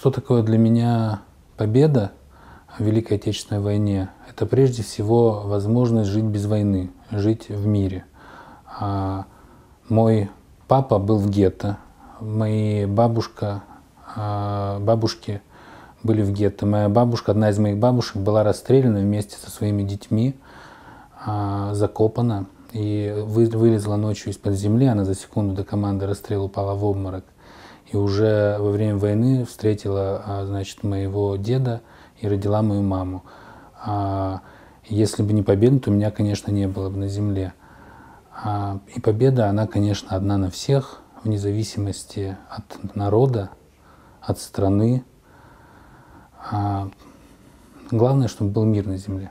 что такое для меня победа в Великой Отечественной войне? Это прежде всего возможность жить без войны, жить в мире. А, мой папа был в гетто, мои бабушка, а, бабушки были в гетто. Моя бабушка, одна из моих бабушек, была расстреляна вместе со своими детьми, а, закопана и вылезла ночью из-под земли. Она за секунду до команды расстрела упала в обморок. И уже во время войны встретила, а, значит, моего деда и родила мою маму. А, если бы не победа, то меня, конечно, не было бы на земле. А, и победа, она, конечно, одна на всех, вне зависимости от народа, от страны. Главное, чтобы был мир на земле.